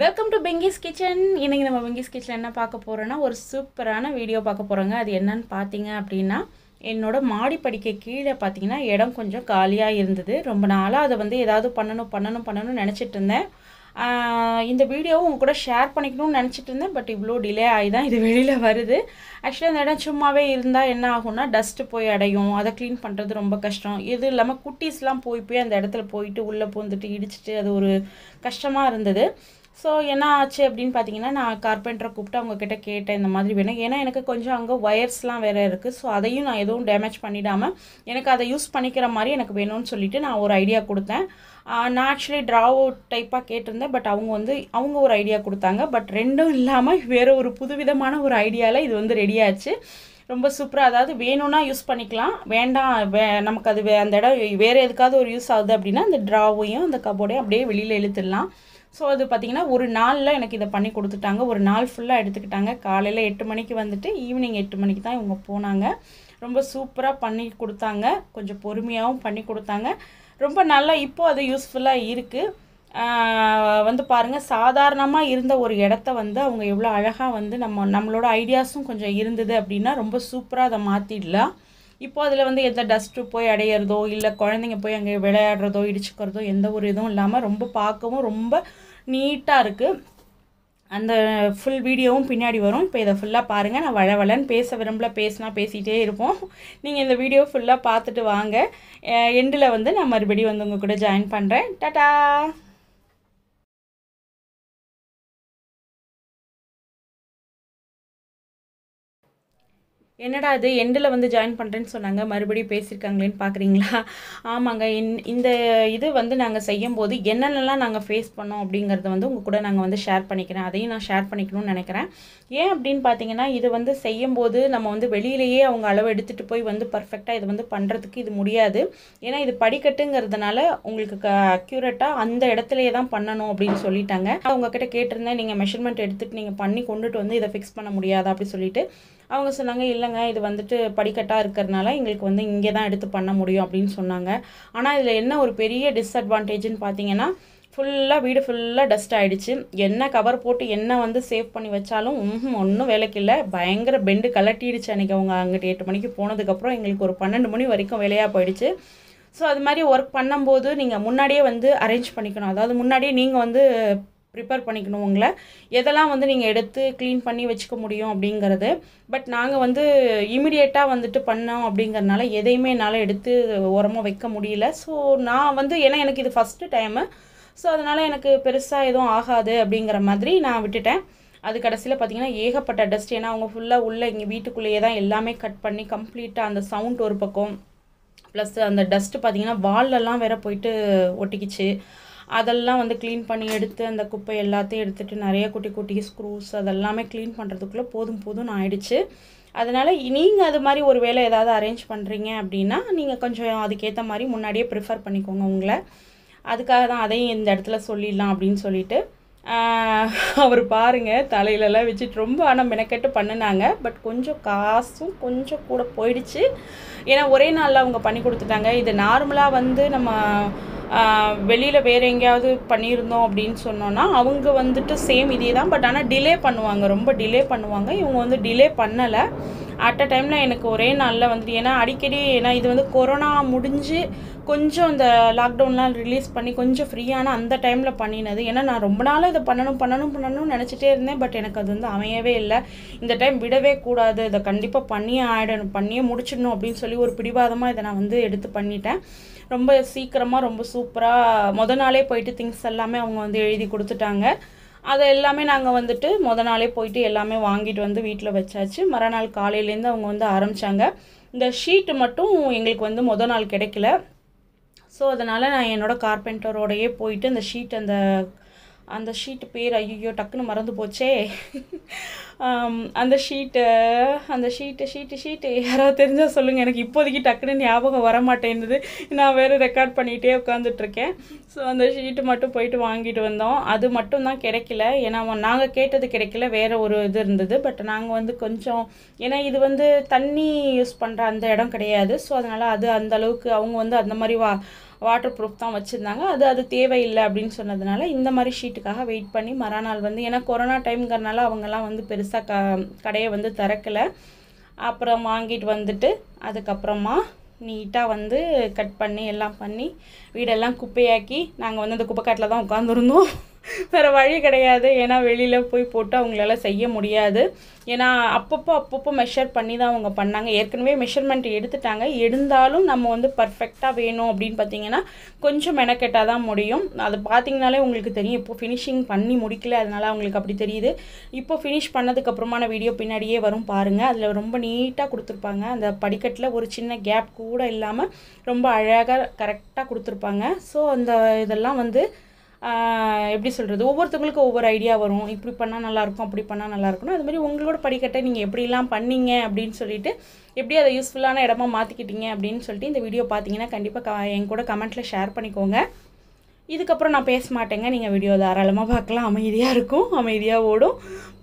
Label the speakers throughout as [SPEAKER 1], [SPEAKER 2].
[SPEAKER 1] welcome to பெங்கிஸ் kitchen இன்றைக்கி நம்ம பெங்கிஸ் kitchen என்ன பார்க்க போகிறோன்னா ஒரு சூப்பரான வீடியோ பார்க்க போகிறோங்க அது என்னன்னு பார்த்தீங்க அப்படின்னா என்னோடய மாடி படிக்க கீழே பார்த்தீங்கன்னா இடம் கொஞ்சம் காலியாக இருந்தது ரொம்ப நாளாக அதை வந்து ஏதாவது பண்ணணும் பண்ணணும் பண்ணணும்னு நினச்சிட்டு இருந்தேன் இந்த வீடியோவும் உங்க கூட ஷேர் பண்ணிக்கணும்னு நினச்சிட்டு இருந்தேன் பட் இவ்வளோ டிலே ஆகி தான் இது வெளியில் வருது ஆக்சுவலாக அந்த இடம் சும்மாவே இருந்தால் என்ன ஆகும்னா டஸ்ட்டு போய் அடையும் அதை க்ளீன் பண்ணுறது ரொம்ப கஷ்டம் இது இல்லாமல் குட்டீஸ்லாம் போய் போய் அந்த இடத்துல போயிட்டு உள்ளே போந்துட்டு இடிச்சிட்டு அது ஒரு கஷ்டமாக இருந்தது ஸோ என்ன ஆச்சு அப்படின்னு பார்த்தீங்கன்னா நான் கார்பெண்டரை கூப்பிட்டு அவங்கக்கிட்ட கேட்டேன் இந்த மாதிரி வேணும் ஏன்னா எனக்கு கொஞ்சம் அங்கே ஒயர்ஸ்லாம் வேறு இருக்குது ஸோ அதையும் நான் எதுவும் டேமேஜ் பண்ணிடாமல் எனக்கு அதை யூஸ் பண்ணிக்கிற மாதிரி எனக்கு வேணும்னு சொல்லிட்டு நான் ஒரு ஐடியா கொடுத்தேன் நான் ஆக்சுவலி அவுட் டைப்பாக கேட்டிருந்தேன் பட் அவங்க வந்து அவங்க ஒரு ஐடியா கொடுத்தாங்க பட் ரெண்டும் இல்லாமல் வேறு ஒரு புதுவிதமான ஒரு ஐடியாவில் இது வந்து ரெடியாச்சு ரொம்ப சூப்பராக அதாவது வேணும்னா யூஸ் பண்ணிக்கலாம் வேண்டாம் வே நமக்கு அது அந்த இடம் வேறு எதுக்காவது ஒரு யூஸ் ஆகுது அப்படின்னா அந்த ட்ராவையும் அந்த கபோர்டையும் அப்படியே வெளியில் இழுத்துடலாம் ஸோ அது பார்த்திங்கன்னா ஒரு நாளில் எனக்கு இதை பண்ணி கொடுத்துட்டாங்க ஒரு நாள் ஃபுல்லாக எடுத்துக்கிட்டாங்க காலையில் எட்டு மணிக்கு வந்துட்டு ஈவினிங் எட்டு மணிக்கு தான் இவங்க போனாங்க ரொம்ப சூப்பராக பண்ணி கொடுத்தாங்க கொஞ்சம் பொறுமையாகவும் பண்ணி கொடுத்தாங்க ரொம்ப நல்லா இப்போது அது யூஸ்ஃபுல்லாக இருக்குது வந்து பாருங்கள் சாதாரணமாக இருந்த ஒரு இடத்த வந்து அவங்க எவ்வளோ அழகாக வந்து நம்ம நம்மளோட ஐடியாஸும் கொஞ்சம் இருந்தது அப்படின்னா ரொம்ப சூப்பராக அதை மாற்றிடலாம் இப்போ அதில் வந்து எந்த டஸ்ட்டு போய் அடையிறதோ இல்லை குழந்தைங்க போய் அங்கே விளையாடுறதோ இடிச்சுக்கிறதோ எந்த ஒரு இதுவும் இல்லாமல் ரொம்ப பார்க்கவும் ரொம்ப நீட்டாக இருக்குது அந்த ஃபுல் வீடியோவும் பின்னாடி வரும் இப்போ இதை ஃபுல்லாக பாருங்கள் நான் வளவளன்னு பேச விரும்பல பேசினா பேசிகிட்டே இருப்போம் நீங்கள் இந்த வீடியோ ஃபுல்லாக பார்த்துட்டு வாங்க எண்டில் வந்து நான் மறுபடியும் வந்து உங்கள் கூட ஜாயின் பண்ணுறேன் டாட்டா என்னடா அது எண்டில் வந்து ஜாயின் பண்ணுறேன்னு சொன்னாங்க மறுபடியும் பேசியிருக்காங்களேன்னு பார்க்குறீங்களா ஆமாங்க இந் இந்த இது வந்து நாங்கள் செய்யும் போது என்னென்னலாம் நாங்கள் ஃபேஸ் பண்ணோம் அப்படிங்கிறத வந்து உங்கள் கூட நாங்கள் வந்து ஷேர் பண்ணிக்கிறேன் அதையும் நான் ஷேர் பண்ணிக்கணும்னு நினைக்கிறேன் ஏன் அப்படின்னு பார்த்தீங்கன்னா இது வந்து செய்யும் போது நம்ம வந்து வெளியிலேயே அவங்க அளவு எடுத்துகிட்டு போய் வந்து பர்ஃபெக்டாக இது வந்து பண்ணுறதுக்கு இது முடியாது ஏன்னா இது படிக்கட்டுங்கிறதுனால உங்களுக்கு க அக்யூரேட்டாக அந்த இடத்துலையே தான் பண்ணணும் அப்படின்னு சொல்லிட்டாங்க அவங்கக்கிட்ட கேட்டிருந்தேன் நீங்கள் மெஷர்மெண்ட் எடுத்துகிட்டு நீங்கள் பண்ணி கொண்டுட்டு வந்து இதை ஃபிக்ஸ் பண்ண முடியாதா அப்படின்னு சொல்லிட்டு அவங்க சொன்னாங்க இல்லைங்க இது வந்துட்டு படிக்கட்டாக இருக்கிறதுனால எங்களுக்கு வந்து இங்கே தான் எடுத்து பண்ண முடியும் அப்படின்னு சொன்னாங்க ஆனால் இதில் என்ன ஒரு பெரிய டிஸ்அட்வான்டேஜ்னு பார்த்தீங்கன்னா ஃபுல்லாக வீடு ஃபுல்லாக டஸ்ட் ஆகிடுச்சு என்ன கவர் போட்டு என்ன வந்து சேவ் பண்ணி வச்சாலும் ஒன்றும் வேலைக்கு இல்லை பயங்கர பெண்டு கலட்டிடுச்சு அன்றைக்கி அவங்க அங்கிட்டு எட்டு மணிக்கு போனதுக்கப்புறம் எங்களுக்கு ஒரு பன்னெண்டு மணி வரைக்கும் வேலையாக போயிடுச்சு ஸோ அது மாதிரி ஒர்க் பண்ணும்போது நீங்கள் முன்னாடியே வந்து அரேஞ்ச் பண்ணிக்கணும் அதாவது முன்னாடியே நீங்கள் வந்து ப்ரிப்பேர் பண்ணிக்கணும் உங்களை எதெல்லாம் வந்து நீங்கள் எடுத்து க்ளீன் பண்ணி வச்சுக்க முடியும் அப்படிங்கிறது பட் நாங்கள் வந்து இமிடியேட்டாக வந்துட்டு பண்ணோம் அப்படிங்கிறதுனால எதையுமே என்னால் எடுத்து உரமாக வைக்க முடியல ஸோ நான் வந்து ஏன்னா எனக்கு இது ஃபஸ்ட்டு டைமு ஸோ அதனால் எனக்கு பெருசாக எதுவும் ஆகாது அப்படிங்கிற மாதிரி நான் விட்டுட்டேன் அது கடைசியில் பார்த்தீங்கன்னா ஏகப்பட்ட டஸ்ட் ஏன்னா அவங்க ஃபுல்லாக உள்ளே இங்கே வீட்டுக்குள்ளேயே தான் எல்லாமே கட் பண்ணி கம்ப்ளீட்டாக அந்த சவுண்ட் ஒரு பக்கம் ப்ளஸ் அந்த டஸ்ட்டு பார்த்தீங்கன்னா வால்லெல்லாம் வேற போயிட்டு ஒட்டிக்கிச்சு அதெல்லாம் வந்து க்ளீன் பண்ணி எடுத்து அந்த குப்பை எல்லாத்தையும் எடுத்துகிட்டு நிறைய குட்டி குட்டி ஸ்க்ரூஸ் அதெல்லாமே க்ளீன் பண்ணுறதுக்குள்ளே போதும் போதும் ஆயிடுச்சு அதனால் நீங்கள் அது மாதிரி ஒரு வேலை ஏதாவது அரேஞ்ச் பண்ணுறீங்க அப்படின்னா நீங்கள் கொஞ்சம் அதுக்கேற்ற மாதிரி முன்னாடியே ப்ரிஃபர் பண்ணிக்கோங்க உங்களை அதுக்காக தான் அதையும் இந்த இடத்துல சொல்லிடலாம் அப்படின்னு சொல்லிட்டு அவர் பாருங்கள் தலையிலலாம் வச்சுட்டு ரொம்ப ஆனால் மெனக்கெட்டு பண்ணினாங்க பட் கொஞ்சம் காசும் கொஞ்சம் கூட போயிடுச்சு ஏன்னா ஒரே நாளில் அவங்க பண்ணி கொடுத்துட்டாங்க இது நார்மலாக வந்து நம்ம வெளியில் வேறு எங்கேயாவது பண்ணியிருந்தோம் அப்படின்னு சொன்னோன்னா அவங்க வந்துட்டு சேம் இதே தான் பட் ஆனால் டிலே பண்ணுவாங்க ரொம்ப டிலே பண்ணுவாங்க இவங்க வந்து டிலே பண்ணலை அட் அ டைமில் எனக்கு ஒரே நாளில் வந்துட்டு ஏன்னா அடிக்கடி ஏன்னா இது வந்து கொரோனா முடிஞ்சு கொஞ்சம் இந்த லாக்டவுன்லாம் ரிலீஸ் பண்ணி கொஞ்சம் ஃப்ரீயான அந்த டைமில் பண்ணினது ஏன்னா நான் ரொம்ப நாள் இதை பண்ணணும் பண்ணணும் பண்ணணும்னு நினச்சிட்டே இருந்தேன் பட் எனக்கு அது வந்து அமையவே இல்லை இந்த டைம் விடவே கூடாது இதை கண்டிப்பாக பண்ணியே ஆகிடணும் பண்ணியே முடிச்சிடணும் அப்படின்னு சொல்லி ஒரு பிடிவாதமாக இதை நான் வந்து எடுத்து பண்ணிட்டேன் ரொம்ப சீக்கிரமாக ரொம்ப சூப்பராக மொதல் நாளே போயிட்டு திங்ஸ் எல்லாமே அவங்க வந்து எழுதி கொடுத்துட்டாங்க அதை எல்லாமே நாங்கள் வந்துட்டு மொதல் நாளே போயிட்டு எல்லாமே வாங்கிட்டு வந்து வீட்டில் வச்சாச்சு மறுநாள் காலையிலேருந்து அவங்க வந்து ஆரம்பித்தாங்க இந்த ஷீட்டு மட்டும் எங்களுக்கு வந்து மொதல் நாள் கிடைக்கல ஸோ அதனால் நான் என்னோடய கார்பெண்டரோடையே போயிட்டு அந்த ஷீட் அந்த அந்த ஷீட்டு பேர் ஐயோ டக்குன்னு மறந்து போச்சே அந்த ஷீட்டு அந்த ஷீட்டு ஷீட்டு ஷீட்டு யாராவது தெரிஞ்சால் சொல்லுங்கள் எனக்கு இப்போதைக்கு டக்குன்னு ஞாபகம் வர மாட்டேங்குது நான் வேறு ரெக்கார்ட் பண்ணிகிட்டே உட்காந்துட்ருக்கேன் ஸோ அந்த ஷீட்டு மட்டும் போயிட்டு வாங்கிட்டு வந்தோம் அது மட்டும் தான் கிடைக்கல ஏன்னா நாங்கள் கேட்டது கிடைக்கல வேறு ஒரு இது இருந்தது பட் நாங்கள் வந்து கொஞ்சம் ஏன்னா இது வந்து தண்ணி யூஸ் பண்ணுற அந்த இடம் கிடையாது ஸோ அதனால் அது அந்த அளவுக்கு அவங்க வந்து அந்த மாதிரி வா வாட்டர் ப்ரூஃப் தான் வச்சுருந்தாங்க அது அது தேவையில்லை அப்படின்னு சொன்னதுனால இந்த மாதிரி ஷீட்டுக்காக வெயிட் பண்ணி மறுநாள் வந்து ஏன்னா கொரோனா டைம்ங்கிறனால அவங்கெல்லாம் வந்து பெருசாக க கடையை வந்து திறக்கலை அப்புறம் வாங்கிட்டு வந்துட்டு அதுக்கப்புறமா நீட்டாக வந்து கட் பண்ணி எல்லாம் பண்ணி வீடெல்லாம் குப்பையாக்கி நாங்கள் வந்து அந்த குப்பைக்காட்டில் தான் உட்காந்துருந்தோம் வேறு வழி கிடையாது ஏன்னா வெளியில் போய் போட்டு அவங்களால செய்ய முடியாது ஏன்னா அப்பப்போ அப்பப்போ மெஷர் பண்ணி தான் அவங்க பண்ணாங்க ஏற்கனவே மெஷர்மெண்ட் எடுத்துட்டாங்க இருந்தாலும் நம்ம வந்து பர்ஃபெக்டாக வேணும் அப்படின்னு பார்த்தீங்கன்னா கொஞ்சம் மெனக்கெட்டாக தான் முடியும் அது பார்த்தீங்கனாலே உங்களுக்கு தெரியும் இப்போ ஃபினிஷிங் பண்ணி முடிக்கல அதனால் அவங்களுக்கு அப்படி தெரியுது இப்போ ஃபினிஷ் பண்ணதுக்கப்புறமான வீடியோ பின்னாடியே வரும் பாருங்கள் அதில் ரொம்ப நீட்டாக கொடுத்துருப்பாங்க அந்த படிக்கட்டில் ஒரு சின்ன கேப் கூட இல்லாமல் ரொம்ப அழகாக கரெக்டாக கொடுத்துருப்பாங்க ஸோ அந்த இதெல்லாம் வந்து எப்படி சொல்கிறது ஒவ்வொருத்தவங்களுக்கும் ஒவ்வொரு ஐடியா வரும் இப்படி பண்ணால் நல்லாயிருக்கும் அப்படி பண்ணால் நல்லாயிருக்கும் அதுமாதிரி உங்களோட படிக்கட்டை நீங்கள் எப்படிலாம் பண்ணீங்க அப்படின்னு சொல்லிட்டு எப்படி அதை யூஸ்ஃபுல்லான இடமா மாற்றிக்கிட்டீங்க அப்படின்னு சொல்லிட்டு இந்த வீடியோ பார்த்தீங்கன்னா கண்டிப்பாக என் கூட கமெண்ட்டில் ஷேர் பண்ணிக்கோங்க இதுக்கப்புறம் நான் பேச மாட்டேங்க நீங்கள் வீடியோ தாராளமாக பார்க்கலாம் அமைதியாக இருக்கும் அமைதியாக ஓடும்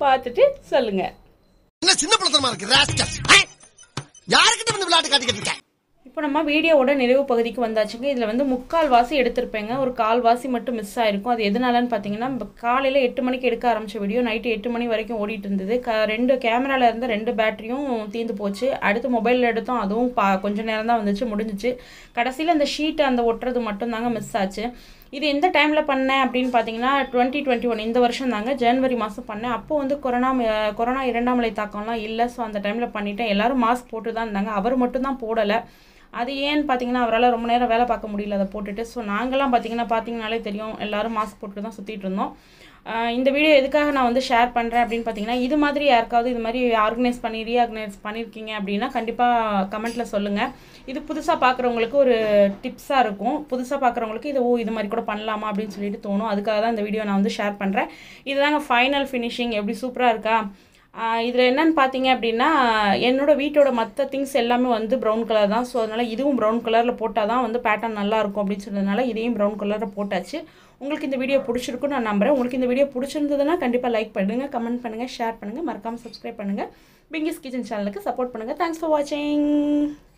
[SPEAKER 1] பார்த்துட்டு சொல்லுங்கள் என்ன சின்ன படத்தமா இருக்கு யாருக்கிட்ட வந்து விளையாட்டு காட்டிக்கிட்டு இருக்கேன் இப்போ நம்ம வீடியோவோட நிறைவு பகுதிக்கு வந்தாச்சுங்க இதில் வந்து முக்கால் வாசி எடுத்திருப்பேங்க ஒரு கால் வாசி மட்டும் மிஸ் ஆகிருக்கும் அது எதனாலன்னு பார்த்தீங்கன்னா காலையில் எட்டு மணிக்கு எடுக்க ஆரம்பித்த வீடியோ நைட்டு எட்டு மணி வரைக்கும் ஓடிட்டு இருந்தது க ரெண்டு கேமராவில் இருந்த ரெண்டு பேட்டரியும் தீர்ந்து போச்சு அடுத்து மொபைலில் எடுத்தோம் அதுவும் பா கொஞ்சம் நேரம் தான் வந்துச்சு முடிஞ்சிச்சு கடைசியில் அந்த ஷீட்டை அந்த ஒட்டுறது மட்டும்தாங்க மிஸ் ஆச்சு இது எந்த டைமில் பண்ணேன் அப்படின்னு பார்த்தீங்கன்னா டுவெண்ட்டி டுவெண்ட்டி ஒன் இந்த வருஷம் தாங்க ஜனவரி மாதம் பண்ணேன் அப்போ வந்து கொரோனா கொரோனா இரண்டாம் நிலை தாக்கம்லாம் இல்லை ஸோ அந்த டைமில் பண்ணிட்டேன் எல்லோரும் மாஸ்க் போட்டு தான் இருந்தாங்க அவர் மட்டும் தான் போடலை அது ஏன்னு பார்த்தீங்கன்னா அவரால் ரொம்ப நேரம் வேலை பார்க்க முடியல அதை போட்டுட்டு ஸோ நாங்களாம் பார்த்தீங்கன்னா பார்த்தீங்கனாலே தெரியும் எல்லோரும் மாஸ்க் போட்டுட்டு தான் சுற்றிட்டு இருந்தோம் இந்த வீடியோ எதுக்காக நான் வந்து ஷேர் பண்ணுறேன் அப்படின்னு பார்த்தீங்கன்னா இது மாதிரி யாருக்காவது இது மாதிரி ஆர்கனைஸ் பண்ணி ரீஆர்கனைஸ் பண்ணியிருக்கீங்க அப்படின்னா கண்டிப்பாக கமெண்ட்டில் சொல்லுங்கள் இது புதுசாக பார்க்குறவங்களுக்கு ஒரு டிப்ஸாக இருக்கும் புதுசாக பார்க்குறவங்களுக்கு இது ஓ இது மாதிரி கூட பண்ணலாமா அப்படின்னு சொல்லிட்டு தோணும் அதுக்காக தான் இந்த வீடியோ நான் வந்து ஷேர் பண்ணுறேன் இதுதாங்க ஃபைனல் ஃபினிஷிங் எப்படி சூப்பராக இருக்கா இதில் என்னென்னு பார்த்தீங்க அப்படின்னா என்னோடய வீட்டோட மற்ற திங்ஸ் எல்லாமே வந்து ப்ரௌன் கலர் தான் ஸோ அதனால் இதுவும் ப்ரௌன் கலரில் போட்டால் தான் வந்து பேட்டர்ன் நல்லாயிருக்கும் அப்படின்னு சொன்னதுனால இதையும் ப்ரௌன் கலரில் போட்டாச்சு உங்களுக்கு இந்த வீடியோ பிடிச்சிருக்கும் நான் நம்புகிறேன் உங்களுக்கு இந்த வீடியோ பிடிச்சிருந்ததுன்னா கண்டிப்பாக லைக் பண்ணுங்கள் கமெண்ட் பண்ணுங்கள் ஷேர் பண்ணுங்கள் மறக்காமல் சப்ஸ்கிரைப் பண்ணுங்கள் பிங்கிஸ் கிச்சன் சேனலுக்கு சப்போர்ட் பண்ணுங்கள் தேங்க்ஸ் ஃபார் வாட்சிங்